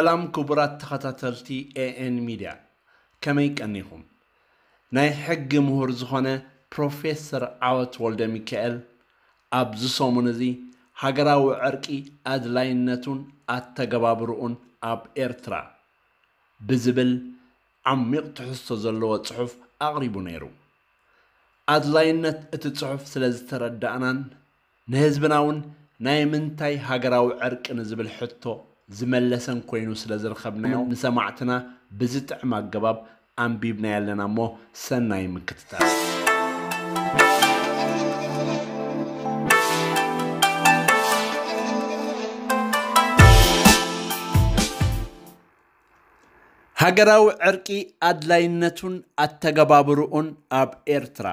ሰላም ክቡራት ተኸታተልቲ ኤኤን ሚድያ ከመይ ቀኒኹም ናይ ሕጊ ምሁር ዝኾነ ፕሮፌሰር ዓወት ወልደ ሚካኤል ኣብ ዝሰሙን እዚ ሃገራዊ ዕርቂ ኣድላይነቱን ኣተገባብርኡን ኣብ ኤርትራ ብዝብል ዓሚቕ ትሕዝቶ ዘለዎ ጽሑፍ ኣቕሪቡ ነይሩ ኣድላይነት እቲ ጽሑፍ ስለ ዝተረዳእናን ንህዝብና እውን ናይ ምንታይ ሃገራዊ ዕርቂ ንዝብል ሕቶ ዝመለሰን ኮይኑ ስለ ዝረከብናዮ ንሰማዕትና ብዝጥዕሚ ኣገባብ ኣንቢብና ያለና እሞ ሰናይ ምክትታል ሃገራዊ ዕርቂ ኣድላይነቱን ኣተገባብርኡን ኣብ ኤርትራ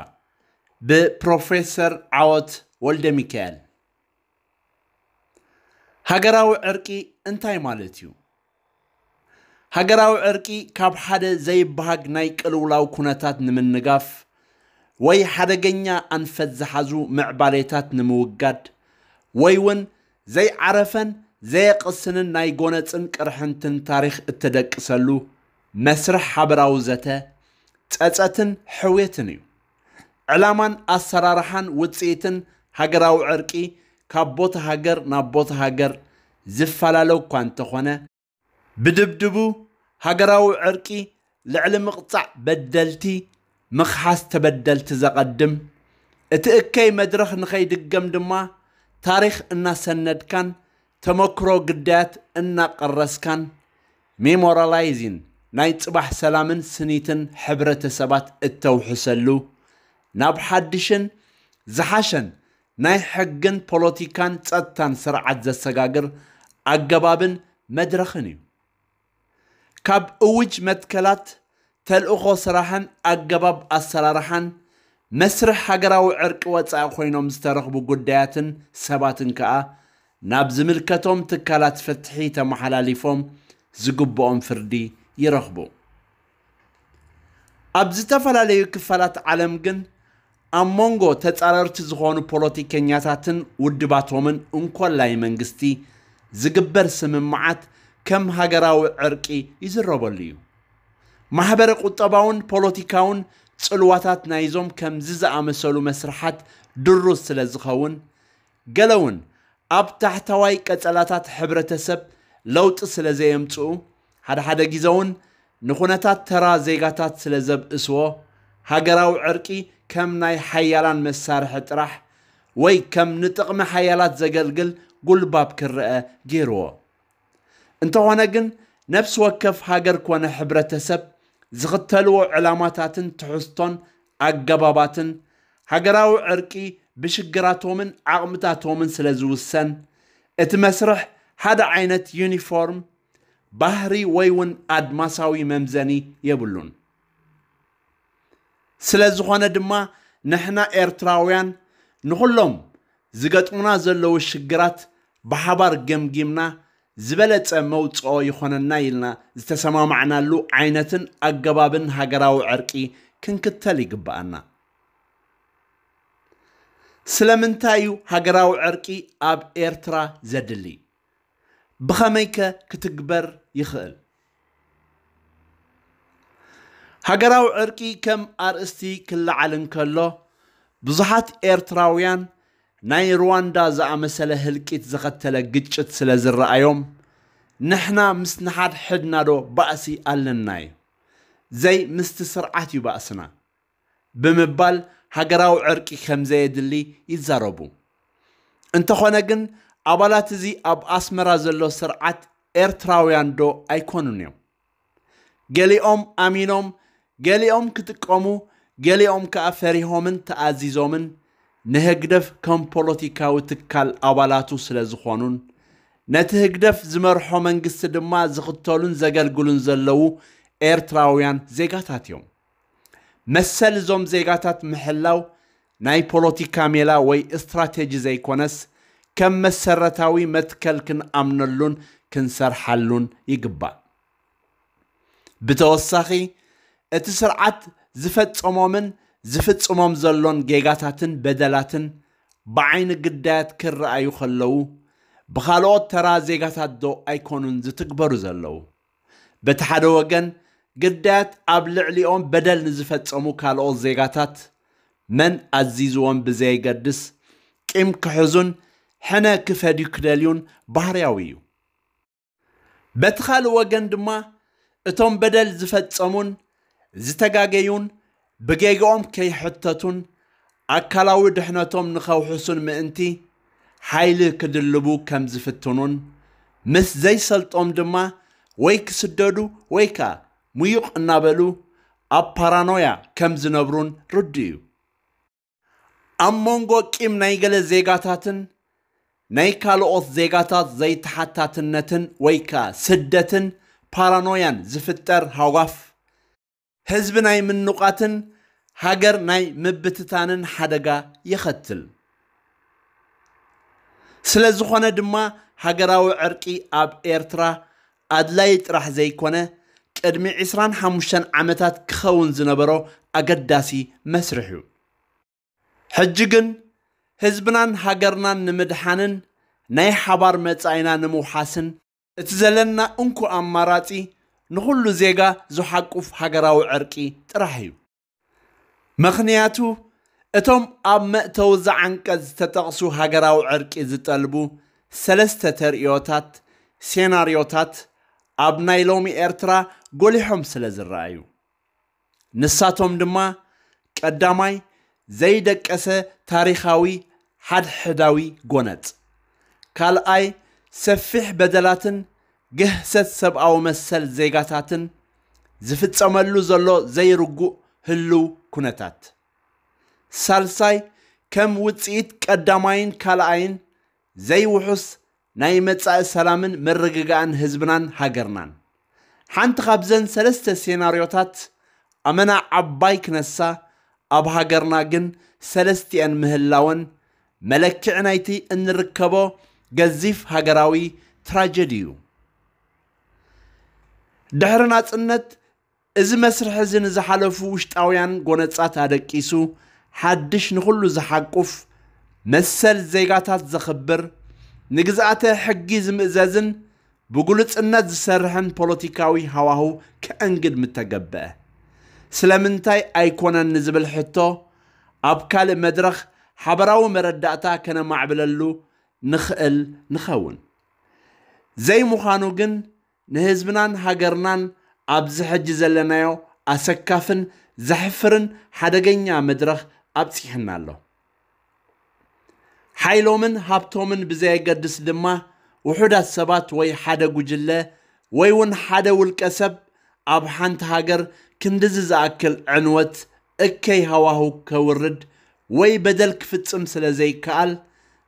ብፕሮፌሰር ዓወት ወልደ ሚካኤል ሃገራዊ ዕርቂ እንታይ ማለት እዩ ሃገራዊ ዕርቂ ካብ ሓደ ዘይበሃግ ናይ ቅልውላዊ ኩነታት ንምንጋፍ ወይ ሓደገኛ ኣንፈት ዝሓዙ ምዕባሌታት ንምውጋድ ወይ እውን ዘይዓረፈን ዘየቕስንን ናይ ጎነፅን ቅርሕንትን ታሪክ እትደቅሰሉ መስርሕ ሓበራዊ ዘተ ፀፀትን ሕውየትን እዩ ዕላማን ኣሰራርሓን ውፅኢትን ሃገራዊ ዕርቂ ካብ ቦታ ሃገር ናብ ቦታ ሃገር زفلالو كوانتو خونا بدبدبو هاقراو عرقي لعل مقطع بدلتي مخحاس تبدلت زقدم اتأكي مدرخ نخي دقم دما تاريخ انا سند كان تمكرو قدات انا قرس كان ميمورالايزين نايت صباح سلامن سنيتن حبرة سبات التوحسلو ناب حدشن زحشن ناي حقن بولوتيكان تتان سرعة زساقاقر ኣገባብን መድረኽን እዩ ካብ እውጅ መትከላት ተልእኾ ስራሕን ኣገባብ ኣሰራርሓን መስርሕ ሃገራዊ ዕርቂ ወፃኢ ኮይኖም ዝተረኽቡ ጉዳያትን ሰባትን ከዓ ናብ ዝምልከቶም ትካላት ፍትሒ ተመሓላሊፎም ዝግብኦም ፍርዲ ይረኽቡ ኣብ ዝተፈላለዩ ክፋላት ዓለም ግን ኣብ መንጎ ተፃረርቲ ዝኾኑ ፖለቲከኛታትን ውድባቶምን እንኮላይ መንግስቲ ዝግበር ስምምዓት ከም ሃገራዊ ዕርቂ ይዝረበሉ እዩ ማሕበረ ቁጠባውን ፖለቲካውን ፅልዋታት ናይዞም ከምዚ ዝኣመሰሉ መስርሓት ድሩስ ስለ ዝኸውን ገለ እውን ኣብ ታሕተዋይ ቀጸላታት ሕብረተሰብ ለውጢ ስለ ዘየምፅኡ ሓደ ሓደ ግዜ እውን ንኹነታት ተራ ዜጋታት ስለ ዘብእስዎ ሃገራዊ ዕርቂ ከም ናይ ሓያላን መሳርሒ ጥራሕ ወይ ከም ንጥቕሚ ሓያላት ዘገልግል ጉልባብ ክርአ ገይርዎ እንተኾነ ግን ነብሲ ወከፍ ሃገር ኮነ ሕብረተሰብ ዝኽተልዎ ዕላማታትን ትሕዝቶን ኣገባባትን ሃገራዊ ዕርቂ ብሽግራቶምን ዓቕምታቶምን ስለ ዝውሰን እቲ መስርሕ ሓደ ዓይነት ዩኒፎርም ባህሪ ወይ እውን ኣድማሳዊ መምዘኒ የብሉን ስለ ዝኾነ ድማ ንሕና ኤርትራውያን ንኹሎም ዝገጥሙና ዘለዉ ሽግራት ብሓባር ገምጊምና ዝበለፀ መውፅኦ ይኮነና ኢልና ዝተሰማማዕናሉ ዓይነትን ኣገባብን ሃገራዊ ዕርቂ ክንክተል ይግብኣና ስለምንታይ እዩ ሃገራዊ ዕርቂ ኣብ ኤርትራ ዘድሊ ብኸመይ ከ ክትግበር ይኽእል ሃገራዊ ዕርቂ ከም ኣርእስቲ ክለዓል እንከሎ ብዙሓት ኤርትራውያን ናይ ሩዋንዳ ዝኣመሰለ ህልቂት ዝኸተለ ግጭት ስለ ዝረኣዮም ንሕና ምስ ንሓድሕድና ዶ ባእሲ ኣለና እዩ ዘይ ምስቲ ስርዓት እዩ ባእስና ብምባል ሃገራዊ ዕርቂ ከም ዘየድሊ ይዛረቡ እንተኾነ ግን ኣባላት እዚ ኣብ ኣስመራ ዘሎ ስርዓት ኤርትራውያን ዶ ኣይኮኑን እዮም ገሊኦም ኣሚኖም ገሊኦም ክጥቀሙ ገሊኦም ከዓ ፈሪሆምን ተኣዚዞምን ንህግደፍ ከም ፖለቲካዊ ትካል ኣባላቱ ስለ ዝኾኑን ነቲ ህግደፍ ዝመርሖ መንግስቲ ድማ ዝኽተሉን ዘገልግሉን ዘለው ኤርትራውያን ዜጋታት እዮም መሰል እዞም ዜጋታት ምሕላው ናይ ፖለቲካ ሜላ ወይ እስትራቴጂ ዘይኮነስ ከም መሰረታዊ መትከል ክንኣምነሉን ክንሰርሓሉን ይግባእ ብተወሳኺ እቲ ስርዓት ዝፈፀሞምን ዝፍጽሞም ዘሎን ጌጋታትን በደላትን ብዓይኒ ግዳያት ክረአዩ ከለዉ ብኻልኦት ተራ ዜጋታት ዶ ኣይኮኑን ዝትግበሩ ዘለዉ በቲ ሓደ ወገን ግዳያት ኣብ ልዕሊኦም በደል ንዝፈጸሙ ካልኦት ዜጋታት መን ኣዚዝዎም ብዘይገድስ ቂም ክሕዙን ሕነ ክፈድዩ ክደልዩን ባህርያዊ እዩ በቲ ኻልእ ወገን ድማ እቶም በደል ዝፈጸሙን ዝተጋገዩን ብጌግኦም ከይሕተቱን ኣካላዊ ድሕነቶም ንኸውሕሱን ምእንቲ ሓይሊ ክድልቡ ከም ዝፍትኑን ምስ ዘይሰልጦም ድማ ወይ ክስደዱ ወይ ከዓ ሙዩቕ እናበሉ ኣብ ፓራኖያ ከም ዝነብሩን ርዲ እዩ ኣብ መንጎ ቂም ናይ ገለ ዜጋታትን ናይ ካልኦት ዜጋታት ዘይተሓታትነትን ወይ ከዓ ስደትን ፓራኖያን ዝፍጠር ሃጓፍ ህዝቢ ናይ ምንቋትን ሃገር ናይ ምብትታንን ሓደጋ ይኸትል ስለ ዝኾነ ድማ ሃገራዊ ዕርቂ ኣብ ኤርትራ ኣድላይ ጥራሕ ዘይኮነ ቅድሚ 25 ዓመታት ክኸውን ዝነበሮ ኣገዳሲ መስርሕ እዩ ሕጂ ግን ህዝብናን ሃገርናን ንምድሓንን ናይ ሓባር መጻኢና ንምውሓስን እቲ ዘለና እንኩ ኣማራፂ ንኹሉ ዜጋ ዝሓቁፍ ሃገራዊ ዕርቂ ጥራሕ እዩ ምኽንያቱ እቶም ኣብ መእተዊ ዝዓንቀት ዝተጠቕሱ ሃገራዊ ዕርቂ ዝጠልቡ ሰለስተ ተርእዮታት ሴናርዮታት ኣብ ናይ ሎሚ ኤርትራ ጎሊሖም ስለ ዝረአዩ ንሳቶም ድማ ቀዳማይ ዘይደቀሰ ታሪኻዊ ሓድሕዳዊ ጎነፅ ካልኣይ ሰፊሕ በደላትን ግህሰት ሰብኣዊ መሰል ዜጋታትን ዝፍጸመሉ ዘሎ ዘይርጉእ ህልው ኩነታት ሳልሳይ ከም ውፅኢት ቀዳማይን ካልኣይን ዘይውሑስ ናይ መጻኢ ሰላምን ምርግጋእን ህዝብናን ሃገርናን ሓንቲ ካብዘን ሰለስተ ሴናርዮታት ኣመና ዓባይ ክነሳ ኣብ ሃገርና ግን ሰለስቲአን ምህላወን መለክዕ ናይቲ እንርከቦ ገዚፍ ሃገራዊ ትራጀዲ እዩ دهرنا تنت از مصر حزن زحلف وشت آویان گونت سات هدکیسو حدش نخل زحقف مصر زیگات زخبر نجزعت حجیز مزازن بقولت انت سرهن پلیتیکاوی هواهو کانگد متجبه سلامتای ایکون نزبل حتی آبکال مدرخ حبرو مردعتا کنم عبلالو نخل نخون زي مخانوگن ንህዝብናን ሃገርናን ኣብዚ ሕጂ ዘለናዮ ኣሰካፍን ዘሕፍርን ሓደገኛ መድረኽ ኣብፂሕና ኣሎ ሓይሎምን ሃብቶምን ብዘየገድስ ድማ ውሑዳት ሰባት ወይ ሓደ ጉጅለ ወይ እውን ሓደ ውልቀ ሰብ ኣብ ሓንቲ ሃገር ክንዲዚ ዝኣክል ዕንወት እከይ ሃዋህ ከውርድ ወይ በደል ክፍፅም ስለ ዘይከኣል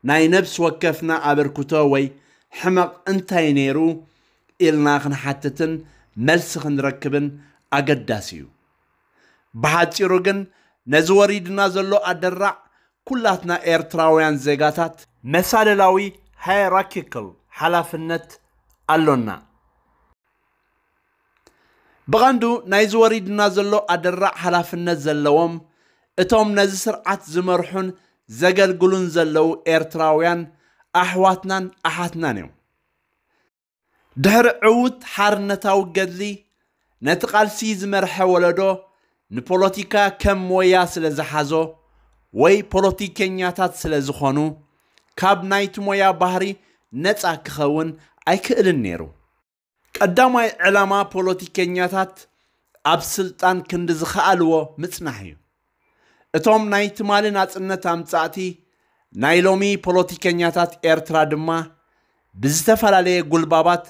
ናይ ነብሲ ወከፍና ኣበርክቶ ወይ ሕመቕ እንታይ ነይሩ ኢልና ክንሓትትን መልሲ ክንረክብን ኣገዳሲ እዩ ብሓፂሩ ግን ነዚ ወሪድና ዘሎ ኣደራዕ ኩላትና ኤርትራውያን ዜጋታት መሳለላዊ ሃይራኪክል ሓላፍነት ኣሎና ብቐንዱ ናይዚ ወሪድና ዘሎ ኣደራዕ ሓላፍነት ዘለዎም እቶም ነዚ ስርዓት ዝመርሑን ዘገልግሉን ዘለው ኤርትራውያን ኣሕዋትናን ኣሓትናን እዮም ድሕሪ ዕዉት ሓርነታዊ ገድሊ ነቲ ቓልሲ ዝመርሐ ወለዶ ንፖለቲካ ከም ሞያ ስለ ዝሓዞ ወይ ፖለቲከኛታት ስለ ዝኾኑ ካብ ናይቲ ሞያ ባህሪ ነፃ ክኸውን ኣይክእልን ነይሩ ቀዳማይ ዕላማ ፖለቲከኛታት ኣብ ስልጣን ክንዲ ዝኸኣልዎ ምፅናሕ እዩ እቶም ናይ ትማሊ ናፅነት ኣምፃእቲ ናይ ሎሚ ፖለቲከኛታት ኤርትራ ድማ ብዝተፈላለየ ጉልባባት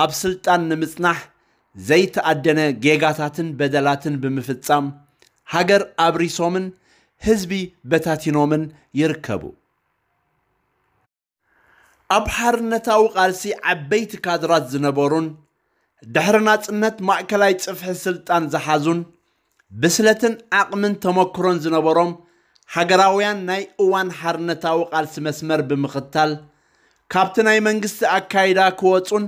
ኣብ ስልጣን ንምጽናሕ ዘይተኣደነ ጌጋታትን በደላትን ብምፍጻም ሃገር ኣብሪሶምን ህዝቢ በታቲኖምን ይርከቡ ኣብ ሓርነታዊ ቃልሲ ዓበይቲ ካድራት ዝነበሩን ድሕሪ ናጽነት ማእከላይ ጽፍሒ ስልጣን ዝሓዙን ብስለትን ዓቕምን ተመክሮን ዝነበሮም ሃገራውያን ናይ እዋን ሓርነታዊ ቃልሲ መስመር ብምኽታል ካብቲ ናይ መንግስቲ ኣካይዳ ክወፁን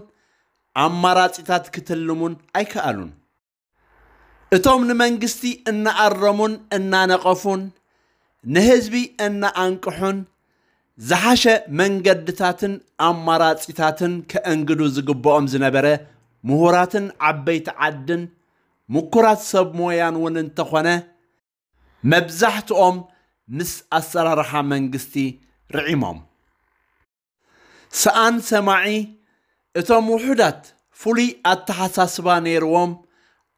ኣማራፂታት ክትልሙን ኣይከኣሉን እቶም ንመንግስቲ እናኣረሙን እናነቐፉን ንህዝቢ እናኣንቅሑን ዝሓሸ መንገድታትን ኣማራፂታትን ከእንግዱ ዝግብኦም ዝነበረ ምሁራትን ዓበይቲ ዓድን ምኩራት ሰብ ሞያን እውን እንተኾነ መብዛሕትኦም ምስ ኣሰራርሓ መንግስቲ ርዒሞም ሰኣን ሰማዒ እቶም ውሑዳት ፍሉይ ኣተሓሳስባ ነይርዎም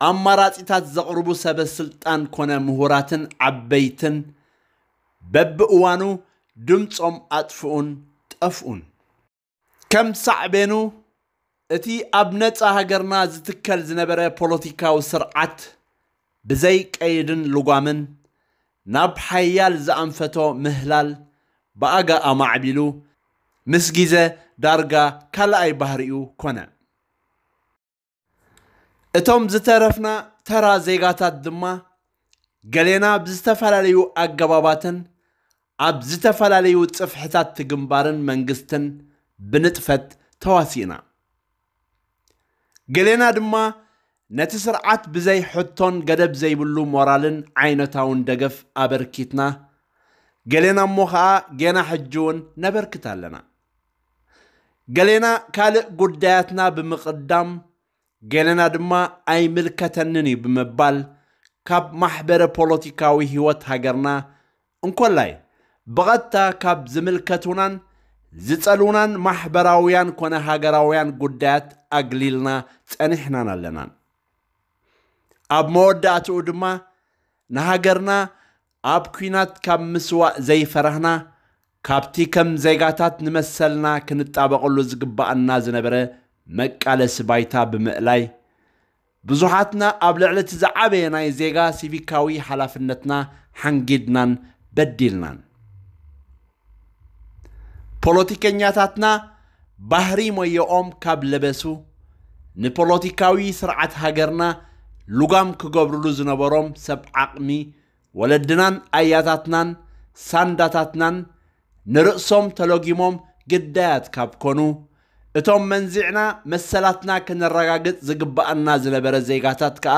ኣማራፂታት ዘቕርቡ ሰበ ስልጣን ኮነ ምሁራትን ዓበይትን በብእዋኑ ድምፆም ኣጥፍኡን ጠፍኡን ከም ሳዕቤኑ እቲ ኣብ ነፃ ሃገርና ዝትከል ዝነበረ ፖለቲካዊ ስርዓት ብዘይ ቀይድን ልጓምን ናብ ሓያል ዝኣንፈቶ ምህላል ብኣጋ ኣማዕቢሉ ምስ ግዜ ዳርጋ ካልኣይ ባህርኡ ኮነ እቶም ዝተረፍና ተራ ዜጋታት ድማ ገሌና ብዝተፈላለዩ ኣገባባትን ኣብ ዝተፈላለዩ ፅፍሕታት ትግንባርን መንግስትን ብንጥፈት ተዋሲእና ገሌና ድማ ነቲ ስርዓት ብዘይ ሕቶን ገደብ ዘይብሉ ሞራልን ዓይነታውን ደገፍ ኣበርኪትና ገሌና እሞ ከዓ ጌና ሕጂ እውን ነበርክት ኣለና ገሌና ካልእ ጉዳያትና ብምቕዳም ገሌና ድማ ኣይምልከተንን እዩ ብምባል ካብ ማሕበረ ፖለቲካዊ ህይወት ሃገርና እንኮላይ ብቐጥታ ካብ ዝምልከቱናን ዝጸልውናን ማሕበራውያን ኮነ ሃገራውያን ጉዳያት ኣግሊልና ጸኒሕናን ኣለናን ኣብ መወዳእትኡ ድማ ንሃገርና ኣብ ኩናት ካብ ምስዋእ ዘይፈራህና ካብቲ ከም ዜጋታት ንመሰልና ክንጣበቐሉ ዝግባአና ዝነበረ መቃለሲ ባይታ ብምእላይ ብዙሓትና ኣብ ልዕሊ እቲ ዝዓበየ ናይ ዜጋ ሲቪካዊ ሓላፍነትና ሓንጊድናን በዲልናን ፖለቲከኛታትና ባህሪ ሞየኦም ካብ ለበሱ ንፖለቲካዊ ስርዓት ሃገርና ልጓም ክገብርሉ ዝነበሮም ሰብ ዓቕሚ ወለድናን ኣያታትናን ሳንዳታትናን ንርእሶም ተለጊሞም ግዳያት ካብ ኮኑ እቶም መንዚዕና መሰላትና ክነረጋግጽ ዝግባአና ዝነበረ ዜጋታት ከኣ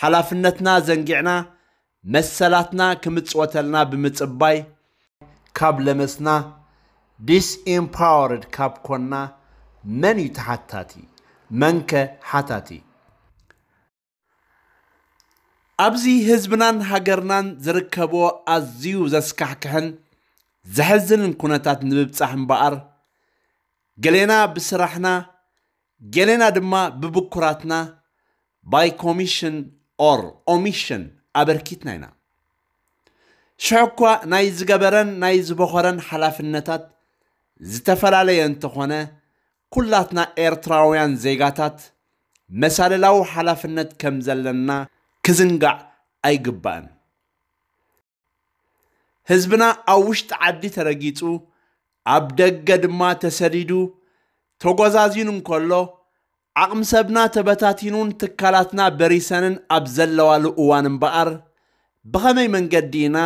ሓላፍነትና ዘንጊዕና መሰላትና ክምፅወተልና ብምፅባይ ካብ ለመስና ዲስኢምፓወርድ ካብ ኮንና መን እዩ ተሓታቲ መንከ ሓታቲ ኣብዚ ህዝብናን ሃገርናን ዝርከቦ ኣዝዩ ዘስካሕክሕን ዘሐዝንን ኩነታት ንምብፃሕ እምበኣር ገሌና ብስራሕና ገሌና ድማ ብብኩራትና ባይ ኮሚሽን ኦር ኦሚሽን ኣበርኪትና ኢና ሽሕ እኳ ናይ ዝገበረን ናይ ዝበኸረን ሓላፍነታት ዝተፈላለየ እንተኾነ ኩላትና ኤርትራውያን ዜጋታት መሳለላዊ ሓላፍነት ከም ዘለና ክዝንጋዕ ኣይግባእን ህዝብና ኣብ ውሽጢ ዓዲ ተረጊፁ ኣብ ደገ ድማ ተሰዲዱ ተጓዛዚኑ እንከሎ ዓቕሚ ሰብና ተበታቲኑን ትካላትና በሪሰንን ኣብ ዘለዋሉ እዋን እምበኣር ብኸመይ መንገዲ ኢና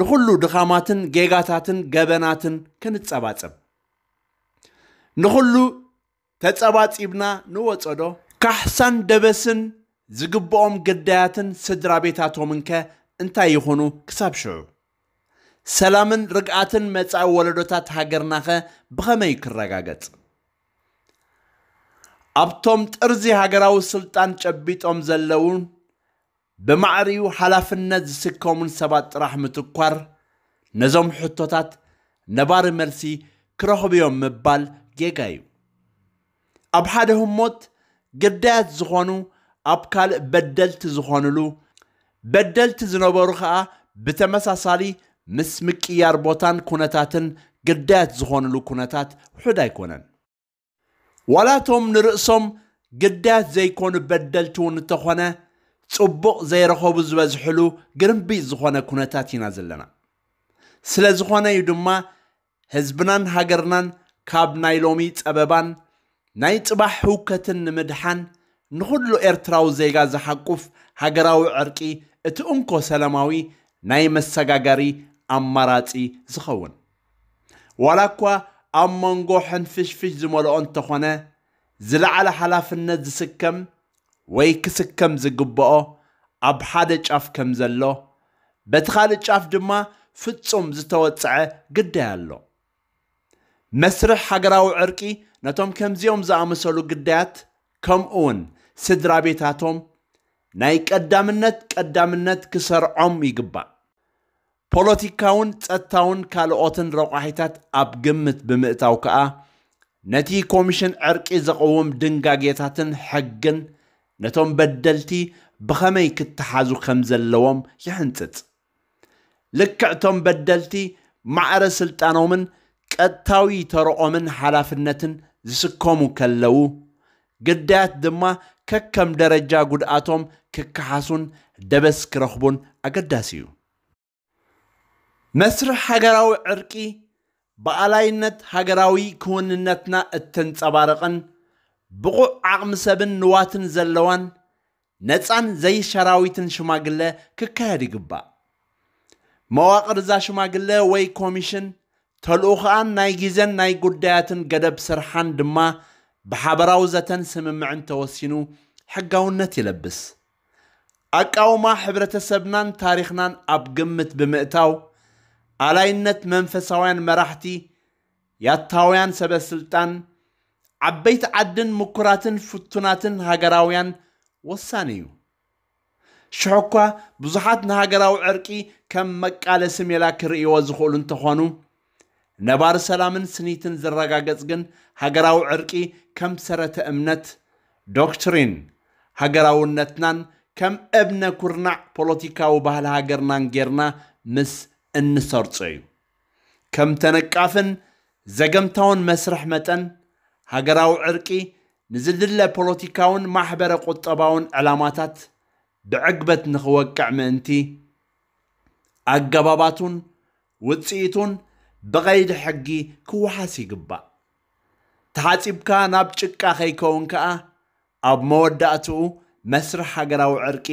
ንኹሉ ድኻማትን ጌጋታትን ገበናትን ክንጸባጽብ ንኹሉ ተጸባጺብና ንወፀ ዶ ካሕሳን ደበስን ዝግብኦም ግዳያትን ስድራ ቤታቶምን ከ እንታይ ይኹኑ ክሳብ ሽዑ ሰላምን ርግኣትን መጻኢ ወለዶታት ሃገርና ኸ ብኸመይ ክረጋገጽ ኣብቶም ጥርዚ ሃገራዊ ስልጣን ጨቢጦም ዘለውን ብማዕርዩ ሓላፍነት ዝስከሙን ሰባት ጥራሕ ምትኳር ነዞም ሕቶታት ነባሪ መልሲ ክረኽብዮም ምባል ጌጋ እዩ ኣብ ሓደ ህሞት ግዳያት ዝኾኑ ኣብ ካልእ በደልቲ ዝኾኑሉ በደልቲ ዝነበሩ ከዓ ብተመሳሳሊ ምስ ምቅያር ቦታን ኩነታትን ግዳያት ዝኾንሉ ኩነታት ውሑድ ኣይኮነን ዋላቶም ንርእሶም ግዳያት ዘይኮኑ በደልቲ እውን እንተኾነ ጽቡቕ ዘይረኸቡ ዝበዝሕሉ ግርምቢእ ዝኾነ ኩነታት ኢና ዘለና ስለ ዝኾነ እዩ ድማ ህዝብናን ሃገርናን ካብ ናይ ሎሚ ፀበባን ናይ ፅባሕ ህውከትን ንምድሓን ንኹሉ ኤርትራዊ ዜጋ ዝሓቁፍ ሃገራዊ ዕርቂ እቲ እንኮ ሰላማዊ ናይ መሰጋገሪ ኣማራፂ ዝኸውን ዋላ እኳ ኣብ መንጎ ሕንፍሽፍሽ ዝመልኦ እንተኾነ ዝለዕለ ሓላፍነት ዝስከም ወይ ክስከም ዝግብኦ ኣብ ሓደ ጫፍ ከም ዘሎ በቲ ካልእ ጫፍ ድማ ፍጹም ዝተወፅዐ ግዳይ ኣሎ መስርሕ ሃገራዊ ዕርቂ ነቶም ከምዚኦም ዝኣመሰሉ ግዳያት ከምኡ ውን ስድራ ቤታቶም ናይ ቀዳምነት ቀዳምነት ክሰርዖም ይግባእ ፖለቲካውን ፀጥታውን ካልኦትን ረቋሒታት ኣብ ግምት ብምእታው ከዓ ነቲ ኮሚሽን ዕርቂ ዘቐውም ድንጋጌታትን ሕግን ነቶም በደልቲ ብኸመይ ክትሓዙ ከም ዘለዎም ይሕንፅፅ ልክዕቶም በደልቲ ማዕረ ስልጣኖምን ቀጥታዊ ተረኦምን ሓላፍነትን ዝስከሙ ከለዉ ግዳያት ድማ ከከም ደረጃ ጉድኣቶም ክከሓሱን ደበስ ክረኽቡን ኣገዳሲ እዩ መስርሕ ሃገራዊ ዕርቂ በኣላይነት ሃገራዊ ክውንነትና እተንጸባረቕን ብቑዕ ዓቕሚ ሰብን ንዋትን ዘለዋን ነፃን ዘይሸራዊትን ሽማግለ ክካየድ ይግባእ መዋቕር እዛ ሽማግለ ወይ ኮሚሽን ተልእኽኣን ናይ ግዜን ናይ ጉዳያትን ገደብ ስርሓን ድማ ብሓበራዊ ዘተን ስምምዕን ተወሲኑ ሕጋውነት ይለብስ ኣቃውማ ሕብረተሰብናን ታሪኽናን ኣብ ግምት ብምእታው አላይነት መንፈሳውያን መራሕቲ ያታውያን ሰበ ስልጣን ዓበይቲ ዓድን ምኩራትን ፍቱናትን ሃገራውያን ወሳኒ እዩ ሽሕ እኳ ብዙሓት ንሃገራዊ ዕርቂ ከም መቃለሲ ሜላ ክርእይዎ ዝኽእሉ እንተኾኑ ነባር ሰላምን ስኒትን ዘረጋገጽ ግን ሃገራዊ ዕርቂ ከም ሰረተ እምነት ዶክትሪን ሃገራውነትናን ከም እብነ ኩርናዕ ፖለቲካዊ ባህሊ ሃገርናን ጌርና ምስ እንሰርጾ እዩ ከም ተነቃፍን ዘገምታውን መስርሕ መጠን ሃገራዊ ዕርቂ ንዝድለ ፖለቲካውን ማሕበረ ቁጠባውን ዕላማታት ብዕግበት ንኽወቅዕ ምእንቲ ኣገባባቱን ውፅኢቱን ብቐይዲ ሕጊ ክወሓስ ይግባእ ተሓፂብካ ናብ ጭቃ ከይከውን ከዓ ኣብ መወዳእትኡ መስርሕ ሃገራዊ ዕርቂ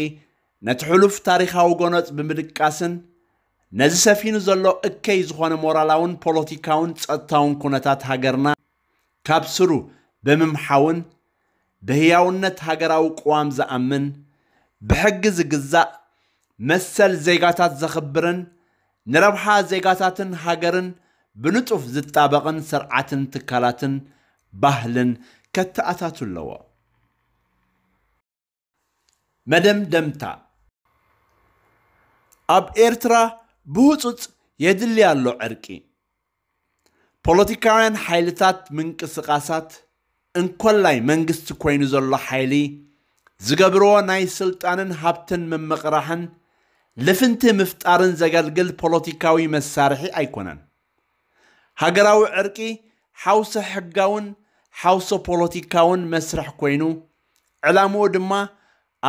ነቲ ሕሉፍ ታሪኻዊ ጎነፅ ብምድቃስን ነዚ ሰፊኑ ዘሎ እከይ ዝኾነ ሞራላውን ፖለቲካውን ጸጥታውን ኩነታት ሃገርና ካብ ስሩ ብምምሓውን ብህያውነት ሃገራዊ ቅዋም ዝኣምን ብሕጊ ዝግዛእ መሰል ዜጋታት ዘኽብርን ንረብሓ ዜጋታትን ሃገርን ብንጡፍ ዝጣበቕን ስርዓትን ትካላትን ባህልን ከተኣታት ኣለዎ መደምደምታ ኣብ ኤርትራ ብህፁፅ የድሊ ኣሎ ዕርቂ ፖለቲካውያን ሓይልታት ምንቅስቓሳት እንኮላይ መንግስቲ ኮይኑ ዘሎ ሓይሊ ዝገብርዎ ናይ ስልጣንን ሃብትን ምምቕራሕን ልፍንቲ ምፍጣርን ዘገልግል ፖለቲካዊ መሳርሒ ኣይኮነን ሃገራዊ ዕርቂ ሓውሶ ሕጋውን ሓውሶ ፖለቲካውን መስርሕ ኮይኑ ዕላምኡ ድማ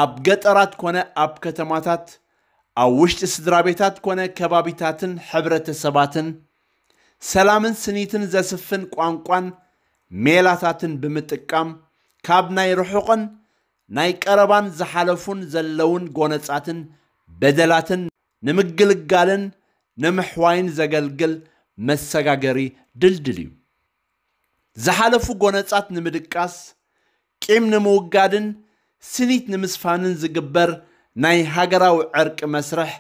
ኣብ ገጠራት ኮነ ኣብ ከተማታት ኣብ ውሽጢ ስድራ ቤታት ኮነ ከባቢታትን ሕብረተሰባትን ሰላምን ስኒትን ዘስፍን ቋንቋን ሜላታትን ብምጥቃም ካብ ናይ ርሑቕን ናይ ቀረባን ዝሓለፉን ዘለውን ጎነፃትን በደላትን ንምግልጋልን ንምሕዋይን ዘገልግል መሰጋገሪ ድልድል እዩ ዝሓለፉ ጎነፃት ንምድቃስ ቂም ንምውጋድን ስኒት ንምስፋንን ዝግበር ናይ ሃገራዊ ዕርቂ መስርሕ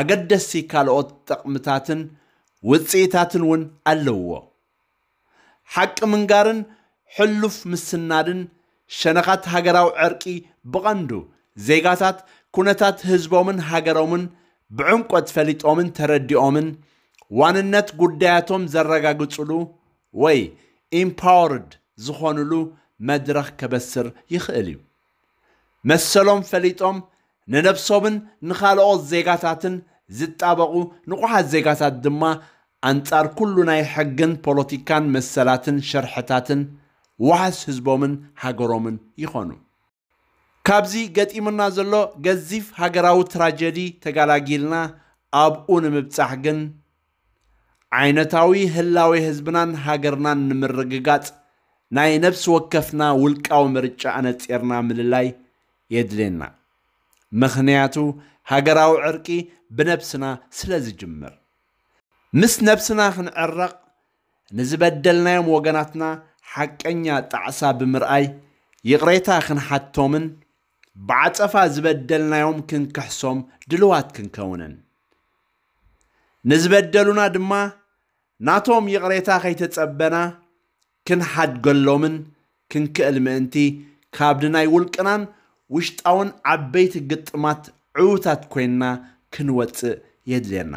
ኣገደሲ ካልኦት ጥቕምታትን ውፅኢታትን እውን ኣለውዎ ሓቂ ምንጋርን ሕሉፍ ምስናድን ሸነኻት ሃገራዊ ዕርቂ ብቐንዱ ዜጋታት ኩነታት ህዝቦምን ሃገሮምን ብዕምቆት ፈሊጦምን ተረዲኦምን ዋንነት ጉዳያቶም ዘረጋግጹሉ ወይ ኢምፓወርድ ዝኾኑሉ መድረኽ ከበስር ይኽእል እዩ መሰሎም ፈሊጦም ንነብሶምን ንኻልኦት ዜጋታትን ዝጣበቑ ንቑሓት ዜጋታት ድማ ኣንጻር ኩሉ ናይ ሕግን ፖለቲካን መሰላትን ሸርሕታትን ዋሓስ ህዝቦምን ሃገሮምን ይኾኑ ካብዚ ገጢምና ዘሎ ገዚፍ ሃገራዊ ትራጀዲ ተጋላጊልና ኣብኡ ንምብጻሕ ግን ዓይነታዊ ህላዊ ህዝብናን ሃገርናን ንምርግጋጽ ናይ ነብሲ ወከፍና ውልቃዊ ምርጫ ኣነጺርና ምልላይ የድልየና ምክንያቱ ሃገራዊ ዕርቂ ብነብስና ስለ ዝጅምር ምስ ነብስና ክንዕረቕ ንዝበደልናዮም ወገናትና ሓቀኛ ጣዕሳ ብምርኣይ ይቕሬታ ክንሓቶምን ብዓፀፋ ዝበደልናዮም ክንክሕሶም ድልዋት ክንከውንን ንዝበደሉና ድማ ናቶም ይቕሬታ ከይተጸበና ክንሓድገሎምን ክንክእል ምእንቲ ካብ ድናይ ውልቅናን ውሽጣውን ዓበይቲ ግጥማት ዕዉታት ኮይንና ክንወፅእ የድልየና